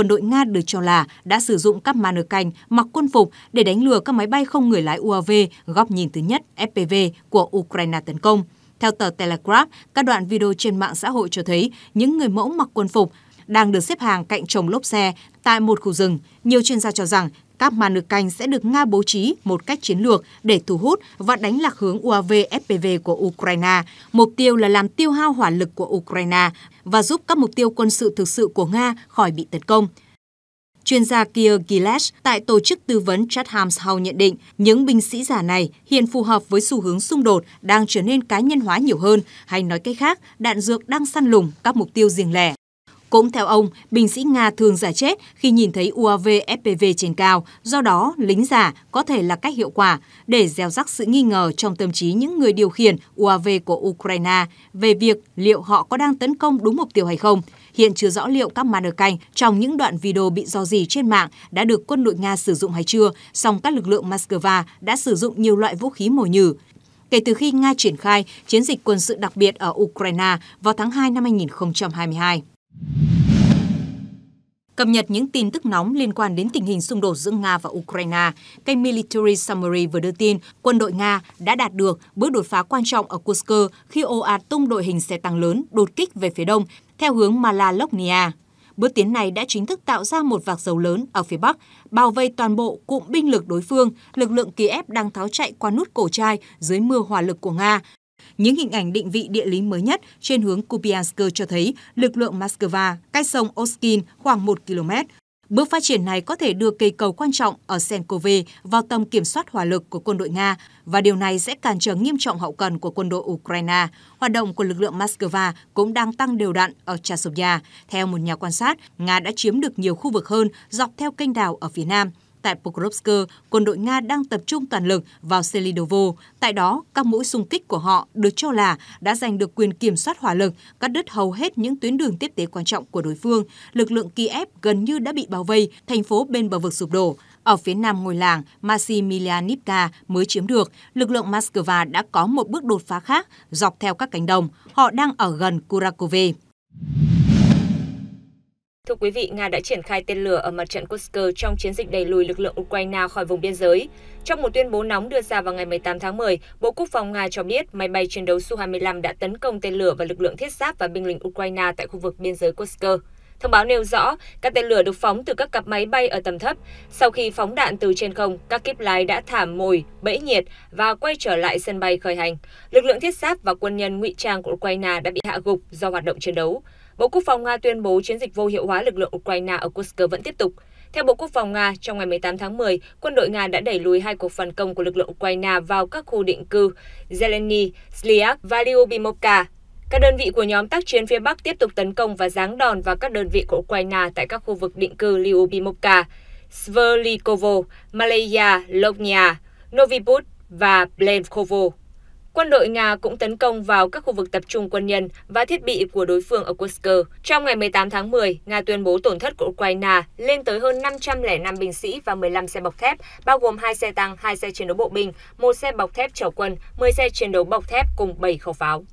quân đội Nga được cho là đã sử dụng các màn ở cành mặc quân phục để đánh lừa các máy bay không người lái UAV góc nhìn thứ nhất FPV của Ukraine tấn công. Theo tờ Telegraph, các đoạn video trên mạng xã hội cho thấy những người mẫu mặc quân phục đang được xếp hàng cạnh chồng lốp xe tại một khu rừng. Nhiều chuyên gia cho rằng các màn nước canh sẽ được Nga bố trí một cách chiến lược để thu hút và đánh lạc hướng UAV FPV của Ukraine. Mục tiêu là làm tiêu hao hỏa lực của Ukraine và giúp các mục tiêu quân sự thực sự của Nga khỏi bị tấn công. Chuyên gia Kier Gilles tại tổ chức tư vấn Chatham House nhận định những binh sĩ giả này hiện phù hợp với xu hướng xung đột đang trở nên cá nhân hóa nhiều hơn, hay nói cách khác, đạn dược đang săn lùng các mục tiêu riêng lẻ. Cũng theo ông, binh sĩ Nga thường giả chết khi nhìn thấy UAV FPV trên cao, do đó lính giả có thể là cách hiệu quả để gieo rắc sự nghi ngờ trong tâm trí những người điều khiển UAV của Ukraine về việc liệu họ có đang tấn công đúng mục tiêu hay không. Hiện chưa rõ liệu các màn canh trong những đoạn video bị dò dỉ trên mạng đã được quân đội Nga sử dụng hay chưa, song các lực lượng Moscow đã sử dụng nhiều loại vũ khí mồi nhử kể từ khi Nga triển khai chiến dịch quân sự đặc biệt ở Ukraine vào tháng 2 năm 2022. Cập nhật những tin tức nóng liên quan đến tình hình xung đột giữa Nga và Ukraine, kênh Military Summary vừa đưa tin quân đội Nga đã đạt được bước đột phá quan trọng ở Kursk khi ồ ạt tung đội hình xe tăng lớn đột kích về phía đông theo hướng Malaloknia. Bước tiến này đã chính thức tạo ra một vạc dầu lớn ở phía Bắc, bao vây toàn bộ cụm binh lực đối phương, lực lượng Kiev đang tháo chạy qua nút cổ chai dưới mưa hỏa lực của Nga, những hình ảnh định vị địa lý mới nhất trên hướng Kupiansk cho thấy lực lượng Moscow cách sông Oskin khoảng 1 km. Bước phát triển này có thể đưa cây cầu quan trọng ở Senkove vào tầm kiểm soát hỏa lực của quân đội Nga và điều này sẽ cản trở nghiêm trọng hậu cần của quân đội Ukraine. Hoạt động của lực lượng Moscow cũng đang tăng đều đặn ở Chasovia. Theo một nhà quan sát, Nga đã chiếm được nhiều khu vực hơn dọc theo kênh đảo ở phía nam. Tại Pokrovsk, quân đội Nga đang tập trung toàn lực vào Selidovo. Tại đó, các mũi xung kích của họ được cho là đã giành được quyền kiểm soát hỏa lực, cắt đứt hầu hết những tuyến đường tiếp tế quan trọng của đối phương. Lực lượng Kiev gần như đã bị bao vây, thành phố bên bờ vực sụp đổ. Ở phía nam ngôi làng Maximilianivka mới chiếm được, lực lượng Moscow đã có một bước đột phá khác dọc theo các cánh đồng. Họ đang ở gần Kurakove. Thưa quý vị, Nga đã triển khai tên lửa ở mặt trận Kursk trong chiến dịch đẩy lùi lực lượng Ukraine khỏi vùng biên giới. Trong một tuyên bố nóng đưa ra vào ngày 18 tháng 10, Bộ Quốc phòng Nga cho biết máy bay chiến đấu Su-25 đã tấn công tên lửa và lực lượng thiết giáp và binh lính Ukraine tại khu vực biên giới Kursk. Thông báo nêu rõ, các tên lửa được phóng từ các cặp máy bay ở tầm thấp. Sau khi phóng đạn từ trên không, các kiếp lái đã thả mồi, bẫy nhiệt và quay trở lại sân bay khởi hành. Lực lượng thiết giáp và quân nhân ngụy trang của Ukraine đã bị hạ gục do hoạt động chiến đấu. Bộ Quốc phòng Nga tuyên bố chiến dịch vô hiệu hóa lực lượng Ukraine ở Kursk vẫn tiếp tục. Theo Bộ Quốc phòng Nga, trong ngày 18 tháng 10, quân đội Nga đã đẩy lùi hai cuộc phản công của lực lượng Ukraine vào các khu định cư Zeleny, Sliak và Lyubimovka. Các đơn vị của nhóm tác chiến phía Bắc tiếp tục tấn công và giáng đòn vào các đơn vị của Ukraine tại các khu vực định cư Lyubimovka, Sverlikovo, Malaya, Lovnya, Novibut và Blenkovo. Quân đội Nga cũng tấn công vào các khu vực tập trung quân nhân và thiết bị của đối phương ở Kursk. Trong ngày 18 tháng 10, Nga tuyên bố tổn thất của Ukraine lên tới hơn 505 binh sĩ và 15 xe bọc thép, bao gồm 2 xe tăng, 2 xe chiến đấu bộ binh, 1 xe bọc thép chở quân, 10 xe chiến đấu bọc thép cùng 7 khẩu pháo.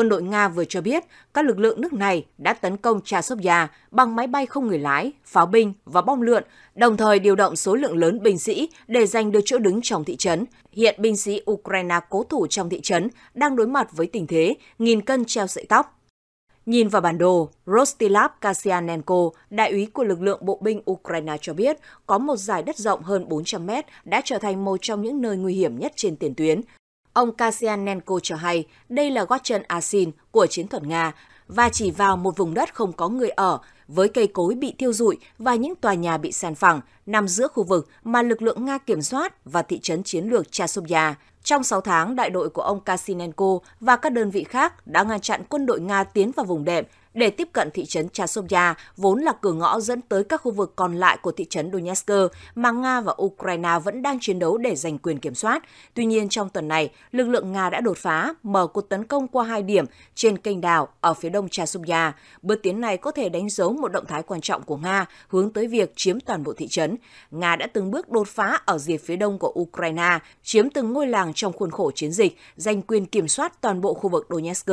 Quân đội Nga vừa cho biết các lực lượng nước này đã tấn công Trà Chasovia bằng máy bay không người lái, pháo binh và bom lượn, đồng thời điều động số lượng lớn binh sĩ để giành được chỗ đứng trong thị trấn. Hiện binh sĩ Ukraine cố thủ trong thị trấn đang đối mặt với tình thế nghìn cân treo sợi tóc. Nhìn vào bản đồ, Rostislav Kasianenko, đại úy của lực lượng bộ binh Ukraine cho biết có một giải đất rộng hơn 400 mét đã trở thành một trong những nơi nguy hiểm nhất trên tiền tuyến, Ông Kasianenko cho hay đây là gót chân asin của chiến thuật Nga và chỉ vào một vùng đất không có người ở với cây cối bị thiêu rụi và những tòa nhà bị sàn phẳng nằm giữa khu vực mà lực lượng Nga kiểm soát và thị trấn chiến lược Chasovya. Trong 6 tháng, đại đội của ông Kasinenko và các đơn vị khác đã ngăn chặn quân đội Nga tiến vào vùng đệm để tiếp cận thị trấn Chasovya, vốn là cửa ngõ dẫn tới các khu vực còn lại của thị trấn Donetsk mà Nga và Ukraine vẫn đang chiến đấu để giành quyền kiểm soát. Tuy nhiên, trong tuần này, lực lượng Nga đã đột phá, mở cuộc tấn công qua hai điểm trên kênh đào ở phía đông Chasovya. Bước tiến này có thể đánh dấu một động thái quan trọng của Nga hướng tới việc chiếm toàn bộ thị trấn. Nga đã từng bước đột phá ở rìa phía đông của Ukraine, chiếm từng ngôi làng trong khuôn khổ chiến dịch, giành quyền kiểm soát toàn bộ khu vực Donetsk.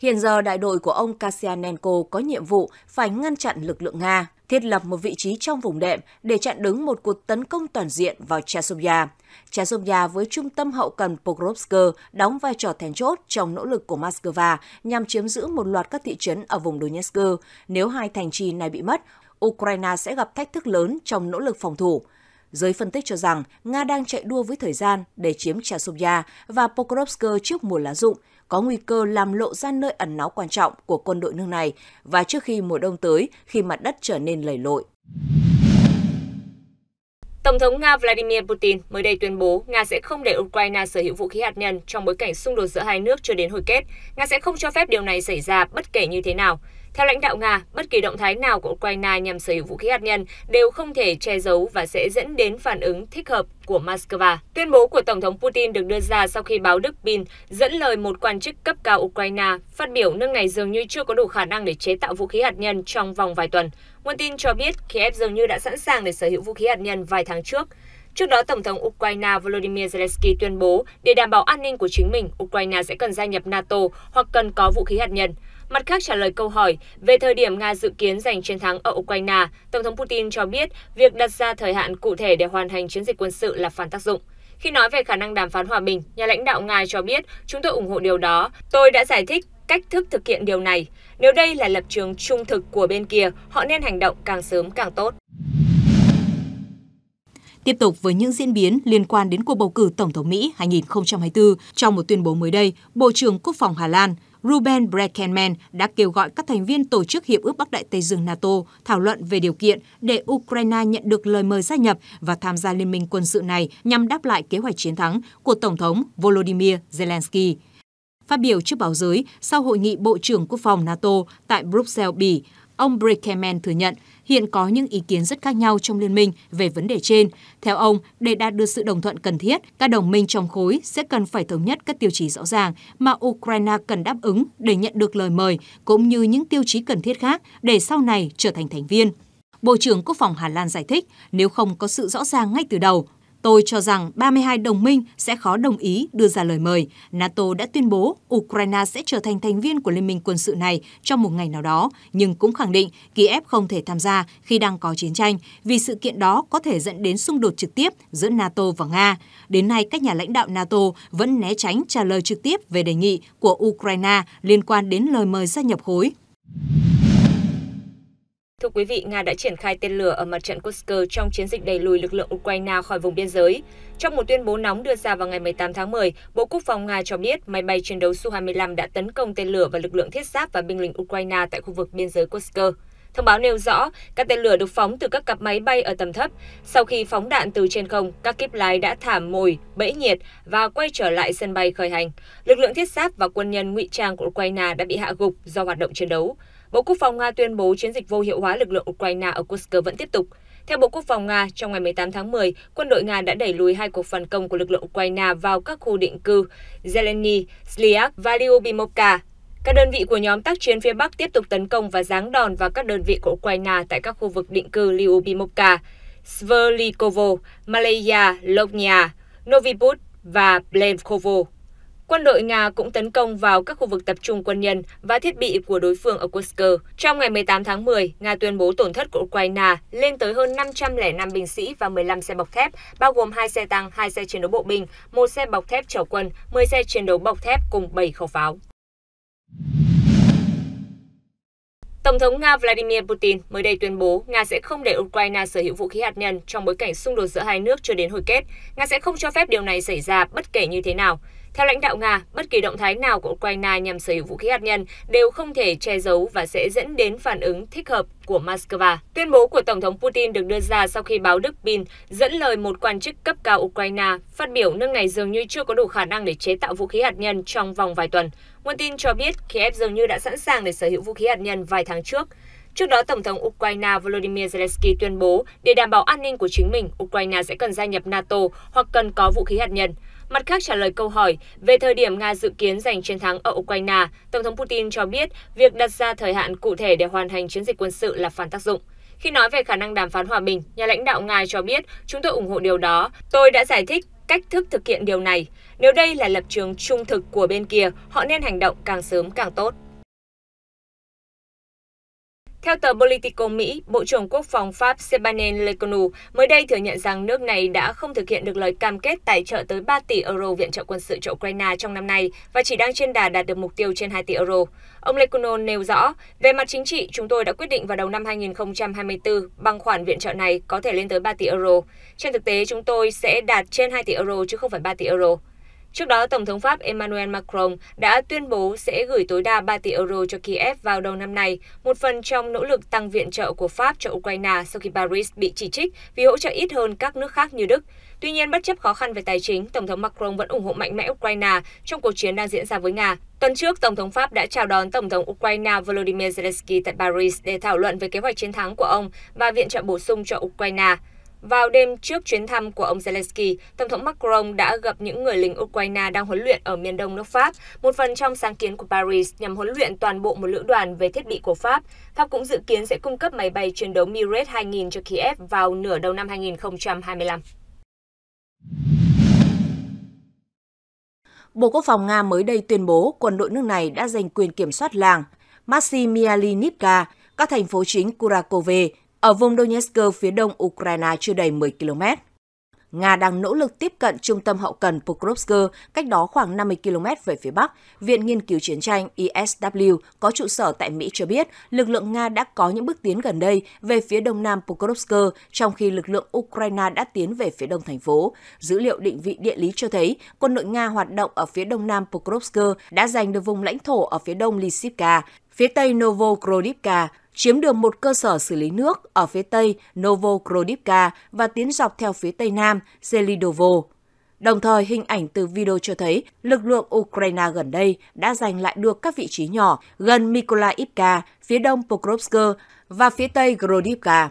Hiện giờ đại đội của ông Kasyanenko có nhiệm vụ phải ngăn chặn lực lượng Nga, thiết lập một vị trí trong vùng đệm để chặn đứng một cuộc tấn công toàn diện vào Chasovya. Chasovya với trung tâm hậu cần Pokrovsk đóng vai trò then chốt trong nỗ lực của Moscow nhằm chiếm giữ một loạt các thị trấn ở vùng Donetsk. Nếu hai thành trì này bị mất, Ukraine sẽ gặp thách thức lớn trong nỗ lực phòng thủ. Giới phân tích cho rằng Nga đang chạy đua với thời gian để chiếm Chasovya và Pokrovsk trước mùa lá rụng, có nguy cơ làm lộ ra nơi ẩn náu quan trọng của quân đội nước này và trước khi mùa đông tới khi mặt đất trở nên lầy lội. Tổng thống Nga Vladimir Putin mới đây tuyên bố Nga sẽ không để Ukraine sở hữu vũ khí hạt nhân trong bối cảnh xung đột giữa hai nước chưa đến hồi kết. Nga sẽ không cho phép điều này xảy ra bất kể như thế nào. Theo lãnh đạo Nga, bất kỳ động thái nào của Ukraine nhằm sở hữu vũ khí hạt nhân đều không thể che giấu và sẽ dẫn đến phản ứng thích hợp của Moscow. Tuyên bố của Tổng thống Putin được đưa ra sau khi báo Đức Bin dẫn lời một quan chức cấp cao Ukraine phát biểu nước này dường như chưa có đủ khả năng để chế tạo vũ khí hạt nhân trong vòng vài tuần. Nguồn tin cho biết Kiev dường như đã sẵn sàng để sở hữu vũ khí hạt nhân vài tháng trước. Trước đó, Tổng thống Ukraine Volodymyr Zelensky tuyên bố để đảm bảo an ninh của chính mình, Ukraine sẽ cần gia nhập NATO hoặc cần có vũ khí hạt nhân. Mặt khác trả lời câu hỏi về thời điểm Nga dự kiến giành chiến thắng ở Ukraine, Tổng thống Putin cho biết việc đặt ra thời hạn cụ thể để hoàn thành chiến dịch quân sự là phản tác dụng. Khi nói về khả năng đàm phán hòa bình, nhà lãnh đạo Nga cho biết chúng tôi ủng hộ điều đó. Tôi đã giải thích cách thức thực hiện điều này. Nếu đây là lập trường trung thực của bên kia, họ nên hành động càng sớm càng tốt. Tiếp tục với những diễn biến liên quan đến cuộc bầu cử Tổng thống Mỹ 2024, trong một tuyên bố mới đây, Bộ trưởng Quốc phòng Hà Lan Ruben Brekenman đã kêu gọi các thành viên tổ chức Hiệp ước Bắc Đại Tây Dương NATO thảo luận về điều kiện để Ukraine nhận được lời mời gia nhập và tham gia liên minh quân sự này nhằm đáp lại kế hoạch chiến thắng của Tổng thống Volodymyr Zelensky. Phát biểu trước báo giới sau hội nghị Bộ trưởng Quốc phòng NATO tại Bruxelles, Bỉ, Ông Brekeman thừa nhận hiện có những ý kiến rất khác nhau trong liên minh về vấn đề trên. Theo ông, để đạt được sự đồng thuận cần thiết, các đồng minh trong khối sẽ cần phải thống nhất các tiêu chí rõ ràng mà Ukraine cần đáp ứng để nhận được lời mời cũng như những tiêu chí cần thiết khác để sau này trở thành thành viên. Bộ trưởng Quốc phòng Hà Lan giải thích, nếu không có sự rõ ràng ngay từ đầu, Tôi cho rằng 32 đồng minh sẽ khó đồng ý đưa ra lời mời. NATO đã tuyên bố Ukraine sẽ trở thành thành viên của liên minh quân sự này trong một ngày nào đó, nhưng cũng khẳng định Kiev không thể tham gia khi đang có chiến tranh, vì sự kiện đó có thể dẫn đến xung đột trực tiếp giữa NATO và Nga. Đến nay, các nhà lãnh đạo NATO vẫn né tránh trả lời trực tiếp về đề nghị của Ukraine liên quan đến lời mời gia nhập khối. Thưa quý vị, Nga đã triển khai tên lửa ở mặt trận Kursk trong chiến dịch đẩy lùi lực lượng Ukraine khỏi vùng biên giới. Trong một tuyên bố nóng đưa ra vào ngày 18 tháng 10, Bộ Quốc phòng Nga cho biết máy bay chiến đấu Su-25 đã tấn công tên lửa và lực lượng thiết giáp và binh lính Ukraine tại khu vực biên giới Kursk. Thông báo nêu rõ, các tên lửa được phóng từ các cặp máy bay ở tầm thấp. Sau khi phóng đạn từ trên không, các kíp lái đã thả mồi, bẫy nhiệt và quay trở lại sân bay khởi hành. Lực lượng thiết giáp và quân nhân ngụy trang của Ukraine đã bị hạ gục do hoạt động chiến đấu. Bộ Quốc phòng Nga tuyên bố chiến dịch vô hiệu hóa lực lượng Ukraine ở Kursk vẫn tiếp tục. Theo Bộ Quốc phòng Nga, trong ngày 18 tháng 10, quân đội Nga đã đẩy lùi hai cuộc phản công của lực lượng Ukraine vào các khu định cư Zeleny, Sliak và Lyubimovka. Các đơn vị của nhóm tác chiến phía Bắc tiếp tục tấn công và giáng đòn vào các đơn vị của Ukraine tại các khu vực định cư Lyubimovka, Sverlikovo, Malaya, Lovnya, Novibut và Blenkovo. Quân đội Nga cũng tấn công vào các khu vực tập trung quân nhân và thiết bị của đối phương ở Kursk. Trong ngày 18 tháng 10, Nga tuyên bố tổn thất của Ukraine lên tới hơn 505 binh sĩ và 15 xe bọc thép, bao gồm 2 xe tăng, 2 xe chiến đấu bộ binh, 1 xe bọc thép chở quân, 10 xe chiến đấu bọc thép cùng 7 khẩu pháo. Tổng thống Nga Vladimir Putin mới đây tuyên bố Nga sẽ không để Ukraine sở hữu vũ khí hạt nhân trong bối cảnh xung đột giữa hai nước chưa đến hồi kết. Nga sẽ không cho phép điều này xảy ra bất kể như thế nào. Theo lãnh đạo Nga, bất kỳ động thái nào của Ukraine nhằm sở hữu vũ khí hạt nhân đều không thể che giấu và sẽ dẫn đến phản ứng thích hợp của Moscow. Tuyên bố của Tổng thống Putin được đưa ra sau khi báo Đức Bin dẫn lời một quan chức cấp cao Ukraine phát biểu nước này dường như chưa có đủ khả năng để chế tạo vũ khí hạt nhân trong vòng vài tuần. Nguồn tin cho biết Kiev dường như đã sẵn sàng để sở hữu vũ khí hạt nhân vài tháng trước. Trước đó, Tổng thống Ukraine Volodymyr Zelensky tuyên bố để đảm bảo an ninh của chính mình, Ukraine sẽ cần gia nhập NATO hoặc cần có vũ khí hạt nhân. Mặt khác trả lời câu hỏi về thời điểm Nga dự kiến giành chiến thắng ở Ukraine, Tổng thống Putin cho biết việc đặt ra thời hạn cụ thể để hoàn thành chiến dịch quân sự là phản tác dụng. Khi nói về khả năng đàm phán hòa bình, nhà lãnh đạo Nga cho biết chúng tôi ủng hộ điều đó. Tôi đã giải thích cách thức thực hiện điều này. Nếu đây là lập trường trung thực của bên kia, họ nên hành động càng sớm càng tốt. Theo tờ Politico Mỹ, Bộ trưởng Quốc phòng Pháp Sebastien Lecornu mới đây thừa nhận rằng nước này đã không thực hiện được lời cam kết tài trợ tới 3 tỷ euro viện trợ quân sự cho Ukraine trong năm nay và chỉ đang trên đà đạt được mục tiêu trên 2 tỷ euro. Ông Lecornu nêu rõ, về mặt chính trị, chúng tôi đã quyết định vào đầu năm 2024 bằng khoản viện trợ này có thể lên tới 3 tỷ euro. Trên thực tế, chúng tôi sẽ đạt trên 2 tỷ euro chứ không phải 3 tỷ euro. Trước đó, Tổng thống Pháp Emmanuel Macron đã tuyên bố sẽ gửi tối đa 3 tỷ euro cho Kiev vào đầu năm nay, một phần trong nỗ lực tăng viện trợ của Pháp cho Ukraine sau khi Paris bị chỉ trích vì hỗ trợ ít hơn các nước khác như Đức. Tuy nhiên, bất chấp khó khăn về tài chính, Tổng thống Macron vẫn ủng hộ mạnh mẽ Ukraine trong cuộc chiến đang diễn ra với Nga. Tuần trước, Tổng thống Pháp đã chào đón Tổng thống Ukraine Volodymyr Zelensky tại Paris để thảo luận về kế hoạch chiến thắng của ông và viện trợ bổ sung cho Ukraine. Vào đêm trước chuyến thăm của ông Zelensky, Tổng thống Macron đã gặp những người lính Ukraine đang huấn luyện ở miền đông nước Pháp, một phần trong sáng kiến của Paris nhằm huấn luyện toàn bộ một lữ đoàn về thiết bị của Pháp. Pháp cũng dự kiến sẽ cung cấp máy bay chiến đấu Mirage 2000 cho Kiev vào nửa đầu năm 2025. Bộ Quốc phòng Nga mới đây tuyên bố quân đội nước này đã giành quyền kiểm soát làng Maximilianivka, các thành phố chính Kurakove, ở vùng Donetsk phía đông Ukraine chưa đầy 10 km. Nga đang nỗ lực tiếp cận trung tâm hậu cần Pokrovsk, cách đó khoảng 50 km về phía Bắc. Viện Nghiên cứu Chiến tranh ISW e có trụ sở tại Mỹ cho biết lực lượng Nga đã có những bước tiến gần đây về phía đông nam Pokrovsk, trong khi lực lượng Ukraine đã tiến về phía đông thành phố. Dữ liệu định vị địa lý cho thấy quân đội Nga hoạt động ở phía đông nam Pokrovsk đã giành được vùng lãnh thổ ở phía đông Lysypka, Phía Tây Novokrodivka chiếm được một cơ sở xử lý nước ở phía Tây Novokrodivka và tiến dọc theo phía Tây Nam Zelidovo. Đồng thời, hình ảnh từ video cho thấy lực lượng Ukraine gần đây đã giành lại được các vị trí nhỏ gần Mikolaivka, phía đông Pokrovsk và phía tây Grodivka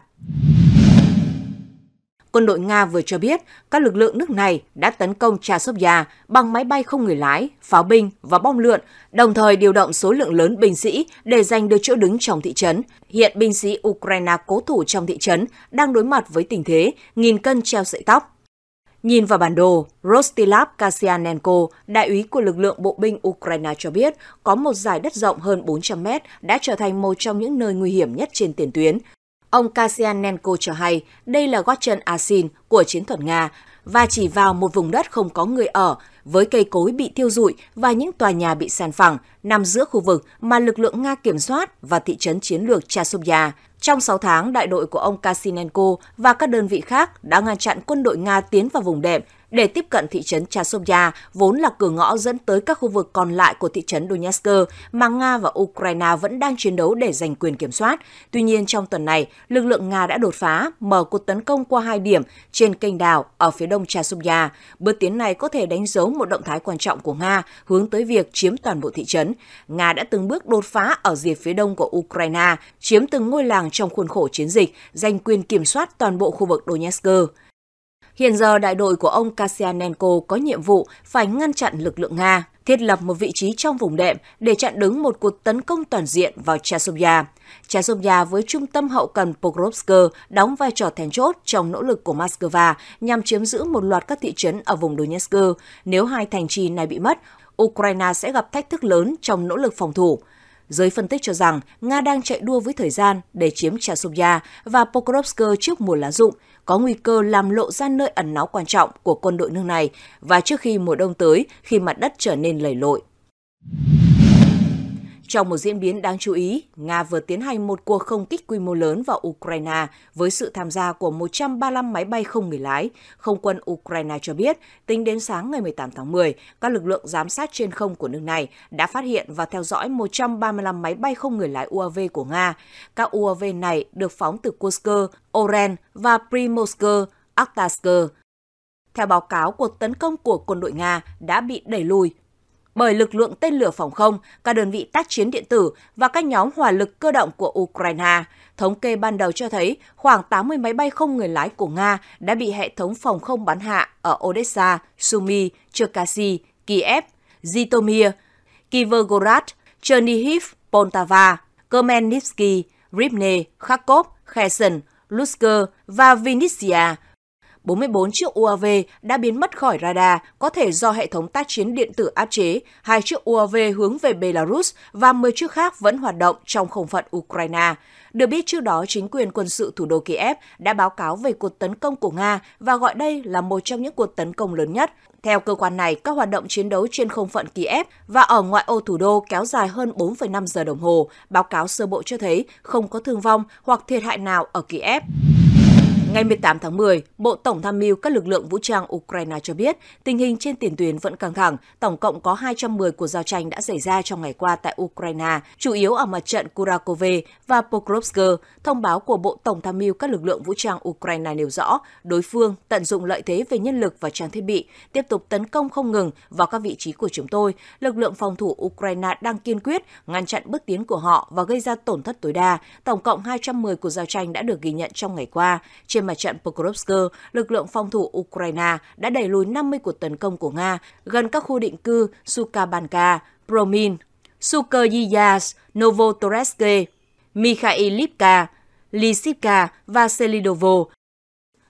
quân đội Nga vừa cho biết các lực lượng nước này đã tấn công Chasovia bằng máy bay không người lái, pháo binh và bom lượn, đồng thời điều động số lượng lớn binh sĩ để giành được chỗ đứng trong thị trấn. Hiện binh sĩ Ukraine cố thủ trong thị trấn đang đối mặt với tình thế nghìn cân treo sợi tóc. Nhìn vào bản đồ, Rostislav Kasianenko, đại úy của lực lượng bộ binh Ukraine cho biết có một giải đất rộng hơn 400 mét đã trở thành một trong những nơi nguy hiểm nhất trên tiền tuyến, Ông Kasianenko cho hay đây là gót chân asin của chiến thuật Nga và chỉ vào một vùng đất không có người ở, với cây cối bị thiêu rụi và những tòa nhà bị sàn phẳng nằm giữa khu vực mà lực lượng Nga kiểm soát và thị trấn chiến lược Chasovya. Trong 6 tháng, đại đội của ông Kasinenko và các đơn vị khác đã ngăn chặn quân đội Nga tiến vào vùng đệm để tiếp cận thị trấn Chasovya, vốn là cửa ngõ dẫn tới các khu vực còn lại của thị trấn Donetsk mà Nga và Ukraine vẫn đang chiến đấu để giành quyền kiểm soát. Tuy nhiên, trong tuần này, lực lượng Nga đã đột phá, mở cuộc tấn công qua hai điểm trên kênh đào ở phía đông Chasovya. Bước tiến này có thể đánh dấu một động thái quan trọng của Nga hướng tới việc chiếm toàn bộ thị trấn. Nga đã từng bước đột phá ở rìa phía đông của Ukraine, chiếm từng ngôi làng trong khuôn khổ chiến dịch giành quyền kiểm soát toàn bộ khu vực Donetsk. Hiện giờ, đại đội của ông Kasyanenko có nhiệm vụ phải ngăn chặn lực lượng Nga, thiết lập một vị trí trong vùng đệm để chặn đứng một cuộc tấn công toàn diện vào Chasovya. Chasovya với trung tâm hậu cần Pokrovsk đóng vai trò then chốt trong nỗ lực của Moscow nhằm chiếm giữ một loạt các thị trấn ở vùng Donetsk. Nếu hai thành trì này bị mất, Ukraine sẽ gặp thách thức lớn trong nỗ lực phòng thủ. Giới phân tích cho rằng Nga đang chạy đua với thời gian để chiếm Chasovya và Pokrovsk trước mùa lá rụng, có nguy cơ làm lộ ra nơi ẩn náu quan trọng của quân đội nước này và trước khi mùa đông tới khi mặt đất trở nên lầy lội. Trong một diễn biến đáng chú ý, Nga vừa tiến hành một cuộc không kích quy mô lớn vào Ukraine với sự tham gia của 135 máy bay không người lái. Không quân Ukraine cho biết, tính đến sáng ngày 18 tháng 10, các lực lượng giám sát trên không của nước này đã phát hiện và theo dõi 135 máy bay không người lái UAV của Nga. Các UAV này được phóng từ Kursk, Oren và Primorsk, Akhtarsk. Theo báo cáo, cuộc tấn công của quân đội Nga đã bị đẩy lùi bởi lực lượng tên lửa phòng không, các đơn vị tác chiến điện tử và các nhóm hỏa lực cơ động của Ukraine. Thống kê ban đầu cho thấy khoảng 80 máy bay không người lái của Nga đã bị hệ thống phòng không bắn hạ ở Odessa, Sumy, Cherkasy, Kiev, Zitomir, Kivergorod, Chernihiv, Poltava, Khmelnytsky, Rivne, Kharkov, Kherson, Lutsk và Vinnytsia – 44 chiếc UAV đã biến mất khỏi radar, có thể do hệ thống tác chiến điện tử áp chế, hai chiếc UAV hướng về Belarus và 10 chiếc khác vẫn hoạt động trong không phận Ukraine. Được biết trước đó, chính quyền quân sự thủ đô Kiev đã báo cáo về cuộc tấn công của Nga và gọi đây là một trong những cuộc tấn công lớn nhất. Theo cơ quan này, các hoạt động chiến đấu trên không phận Kiev và ở ngoại ô thủ đô kéo dài hơn 4,5 giờ đồng hồ. Báo cáo sơ bộ cho thấy không có thương vong hoặc thiệt hại nào ở Kiev. Ngày 18 tháng 10, Bộ Tổng tham mưu các lực lượng vũ trang Ukraine cho biết tình hình trên tiền tuyến vẫn căng thẳng. Tổng cộng có 210 cuộc giao tranh đã xảy ra trong ngày qua tại Ukraine, chủ yếu ở mặt trận Kurakove và Pokrovsk. Thông báo của Bộ Tổng tham mưu các lực lượng vũ trang Ukraine nêu rõ, đối phương tận dụng lợi thế về nhân lực và trang thiết bị, tiếp tục tấn công không ngừng vào các vị trí của chúng tôi. Lực lượng phòng thủ Ukraine đang kiên quyết ngăn chặn bước tiến của họ và gây ra tổn thất tối đa. Tổng cộng 210 cuộc giao tranh đã được ghi nhận trong ngày qua. Trên trên mặt trận Pokrovsk, lực lượng phòng thủ Ukraine đã đẩy lùi 50 cuộc tấn công của Nga gần các khu định cư Sukabanka, Promin, Sukoyas, Novotoreske, Mikhailivka, Lisivka và Selidovo.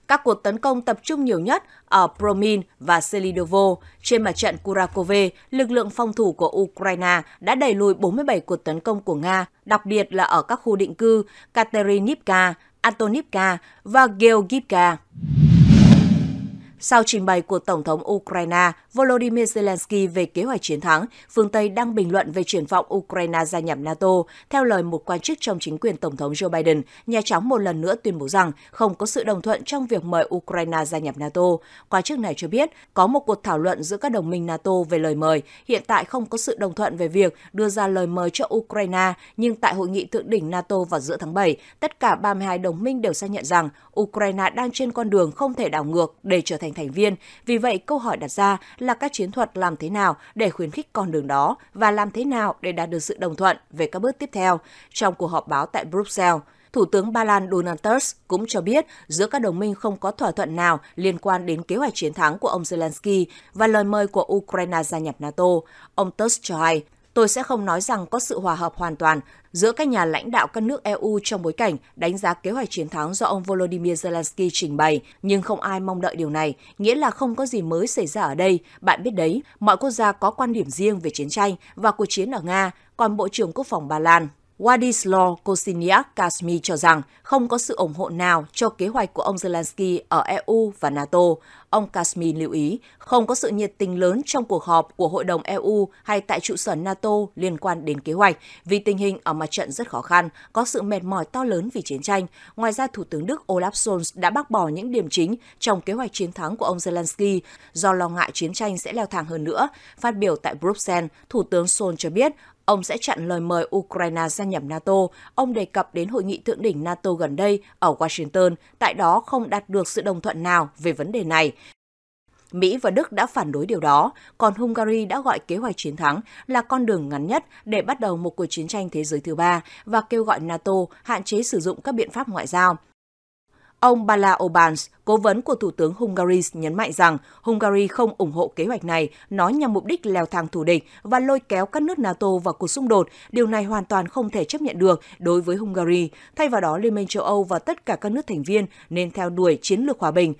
Các cuộc tấn công tập trung nhiều nhất ở Promin và Selidovo. Trên mặt trận Kurakove, lực lượng phòng thủ của Ukraine đã đẩy lùi 47 cuộc tấn công của Nga, đặc biệt là ở các khu định cư Katerinivka, Antonivka và Georgivka. Sau trình bày của Tổng thống Ukraine Volodymyr Zelensky về kế hoạch chiến thắng, phương Tây đang bình luận về triển vọng Ukraine gia nhập NATO. Theo lời một quan chức trong chính quyền Tổng thống Joe Biden, Nhà Trắng một lần nữa tuyên bố rằng không có sự đồng thuận trong việc mời Ukraine gia nhập NATO. Quan chức này cho biết có một cuộc thảo luận giữa các đồng minh NATO về lời mời. Hiện tại không có sự đồng thuận về việc đưa ra lời mời cho Ukraine, nhưng tại hội nghị thượng đỉnh NATO vào giữa tháng 7, tất cả 32 đồng minh đều xác nhận rằng Ukraine đang trên con đường không thể đảo ngược để trở thành thành thành viên. Vì vậy, câu hỏi đặt ra là các chiến thuật làm thế nào để khuyến khích con đường đó và làm thế nào để đạt được sự đồng thuận về các bước tiếp theo trong cuộc họp báo tại Bruxelles. Thủ tướng Ba Lan Donald Tusk cũng cho biết giữa các đồng minh không có thỏa thuận nào liên quan đến kế hoạch chiến thắng của ông Zelensky và lời mời của Ukraine gia nhập NATO. Ông Tusk cho hay, tôi sẽ không nói rằng có sự hòa hợp hoàn toàn giữa các nhà lãnh đạo các nước EU trong bối cảnh đánh giá kế hoạch chiến thắng do ông Volodymyr Zelensky trình bày, nhưng không ai mong đợi điều này, nghĩa là không có gì mới xảy ra ở đây. Bạn biết đấy, mọi quốc gia có quan điểm riêng về chiến tranh và cuộc chiến ở Nga, còn Bộ trưởng Quốc phòng Ba Lan Władysław Kosiniak Kasmi cho rằng không có sự ủng hộ nào cho kế hoạch của ông Zelensky ở EU và NATO. Ông Kasmi lưu ý không có sự nhiệt tình lớn trong cuộc họp của Hội đồng EU hay tại trụ sở NATO liên quan đến kế hoạch vì tình hình ở mặt trận rất khó khăn, có sự mệt mỏi to lớn vì chiến tranh. Ngoài ra, Thủ tướng Đức Olaf Scholz đã bác bỏ những điểm chính trong kế hoạch chiến thắng của ông Zelensky do lo ngại chiến tranh sẽ leo thang hơn nữa. Phát biểu tại Bruxelles, Thủ tướng Scholz cho biết Ông sẽ chặn lời mời Ukraine gia nhập NATO. Ông đề cập đến hội nghị thượng đỉnh NATO gần đây ở Washington, tại đó không đạt được sự đồng thuận nào về vấn đề này. Mỹ và Đức đã phản đối điều đó, còn Hungary đã gọi kế hoạch chiến thắng là con đường ngắn nhất để bắt đầu một cuộc chiến tranh thế giới thứ ba và kêu gọi NATO hạn chế sử dụng các biện pháp ngoại giao. Ông Bala Obans, cố vấn của Thủ tướng Hungary nhấn mạnh rằng Hungary không ủng hộ kế hoạch này, nó nhằm mục đích leo thang thù địch và lôi kéo các nước NATO vào cuộc xung đột. Điều này hoàn toàn không thể chấp nhận được đối với Hungary. Thay vào đó, Liên minh châu Âu và tất cả các nước thành viên nên theo đuổi chiến lược hòa bình.